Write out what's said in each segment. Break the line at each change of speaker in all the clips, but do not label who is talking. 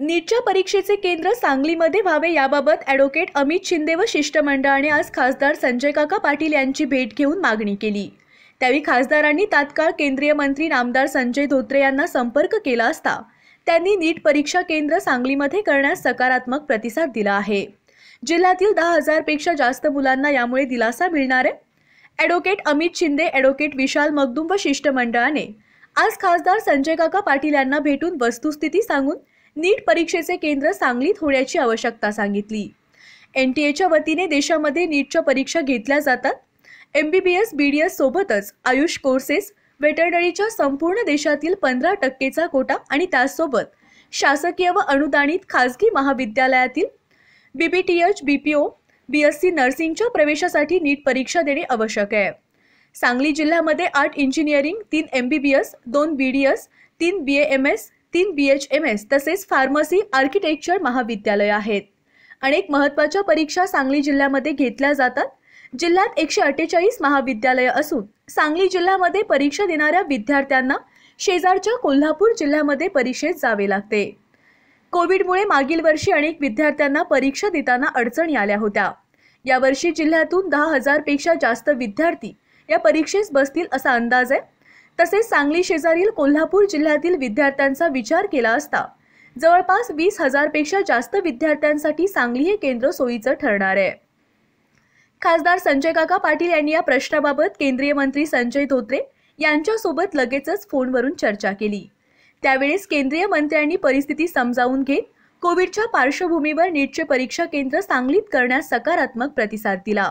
नीटच्या परीक्षेचे केंद्र सांगलीमध्ये व्हावे याबाबत ॲडव्होकेट अमित शिंदे व शिष्टमंडळाने आज खासदार संजय काका पाटील यांची भेट घेऊन मागणी केली त्यावेळी खासदारांनी तात्काळ केंद्रीय मंत्री नामदार संजय धोत्रे यांना संपर्क केला असता त्यांनी नीट परीक्षा केंद्र सांगलीमध्ये करण्यास सकारात्मक प्रतिसाद दिला आहे जिल्ह्यातील दहा हजारपेक्षा जास्त मुलांना यामुळे दिलासा मिळणार आहे ॲडव्होकेट अमित शिंदे ॲडव्होकेट विशाल मगदुंब व शिष्टमंडळाने आज खासदार संजय काका पाटील यांना भेटून वस्तुस्थिती सांगून नीट परीक्षेचे केंद्र सांगलीत होण्याची आवश्यकता सांगितली एन टी एच्या वतीने देशामध्ये नीटच्या परीक्षा घेतल्या जातात M B B S B D S सोबतच आयुष कोर्सेस वेटरनरीच्या संपूर्ण देशातील पंधरा टक्केचा कोटा आणि त्यासोबत शासकीय व अनुदानित खाजगी महाविद्यालयातील B B T H B P O B S C नर्सिंगच्या प्रवेशासाठी नीट परीक्षा देणे आवश्यक आहे सांगली जिल्ह्यामध्ये आठ इंजिनिअरिंग तीन एम बी बी एस दोन बी डी एस तीन बी एम एस तीन बी एच एम एस तसेच फार्मसी आर्किटेक्चर महाविद्यालय आहेत अनेक महत्त्वाच्या परीक्षा सांगली जिल्ह्यामध्ये घेतल्या जातात जिल्ह्यात एकशे अठ्ठेचाळीस महाविद्यालय असून सांगली जिल्ह्यामध्ये परीक्षा देणाऱ्या विद्यार्थ्यांना शेजारच्या कोल्हापूर जिल्ह्यामध्ये परीक्षेत जावे लागते कोविडमुळे मागील वर्षी अनेक विद्यार्थ्यांना परीक्षा देताना अडचणी आल्या होत्या यावर्षी जिल्ह्यातून दहा हजारपेक्षा जास्त विद्यार्थी या परीक्षेस बसतील असा अंदाज आहे तसेच सांगली शेजारील कोल्हापूर जिल्ह्यातील विद्यार्थ्यांचा विचार केला असता जवळपास वीस पेक्षा जास्त विद्यार्थ्यांसाठी सांगली हे केंद्र सोयीचं ठरणार आहे खासदार संजय काका पाटील यांनी या प्रश्नाबाबत केंद्रीय मंत्री संजय धोत्रे यांच्यासोबत लगेचच फोनवरून चर्चा केली त्यावेळेस केंद्रीय मंत्र्यांनी परिस्थिती समजावून घेत कोविडच्या पार्श्वभूमीवर नीटचे परीक्षा केंद्र सांगलीत करण्यास सकारात्मक प्रतिसाद दिला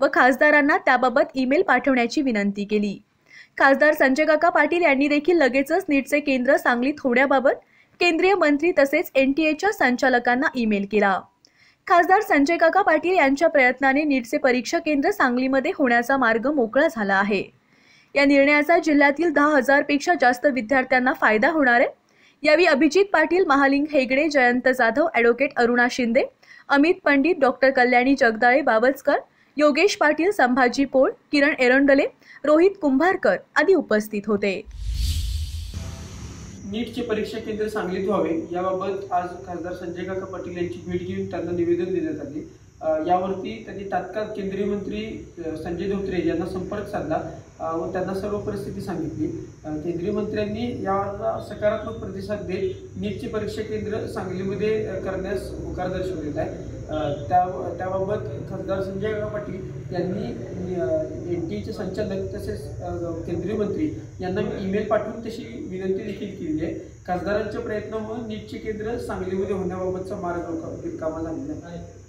व खासदारांना त्याबाबत ईमेल पाठवण्याची विनंती केली खासदार संजय काका पाटील यांनी देखील लगेचच नीटचे केंद्र सांगलीत होण्याबाबत केंद्रीय मंत्री तसेच एन टी संचालकांना ईमेल केला खासदार संजय काका पाटील यांच्या प्रयत्नाने नीटचे परीक्षा केंद्र सांगलीमध्ये होण्याचा मार्ग मोकळा झाला आहे या निर्णयाचा जिल्ह्यातील दहा हजारपेक्षा जास्त विद्यार्थ्यांना फायदा होणार आहे यावेळी अभिजित पाटील महालिंग हेगडे जयंत जाधव ॲडव्होकेट अरुणा शिंदे अमित पंडित डॉक्टर कल्याणी जगदाळे बावचकर योगेश पाटील संभाजी पोळ किरण एरंडले रोहित कुंभारकर आदी उपस्थित होते
नीटचे परीक्षा केंद्र सांगलीत व्हावे याबाबत आज खासदार संजय काका पाटील यांची भेट घेऊन त्यांना निवेदन देण्यात आले यावरती त्यांनी तात्काळ केंद्रीय मंत्री संजय धोत्रे यांना संपर्क साधला व त्यांना सर्व परिस्थिती सांगितली केंद्रीय मंत्र्यांनी याला सकारात्मक प्रतिसाद देत नीटची परीक्षा केंद्र सांगलीमध्ये करण्यास होकार दर्शवलेला आहे त्या त्याबाबत खासदार संजय पाटील यांनी एन टी एचे संचालक तसेच केंद्रीय मंत्री यांना ईमेल पाठवून तशी विनंती देखील केली आहे खासदारांच्या प्रयत्नामुळे नीटचे केंद्र सांगलीमध्ये होण्याबाबतचा मार्ग कामा झालेला आहे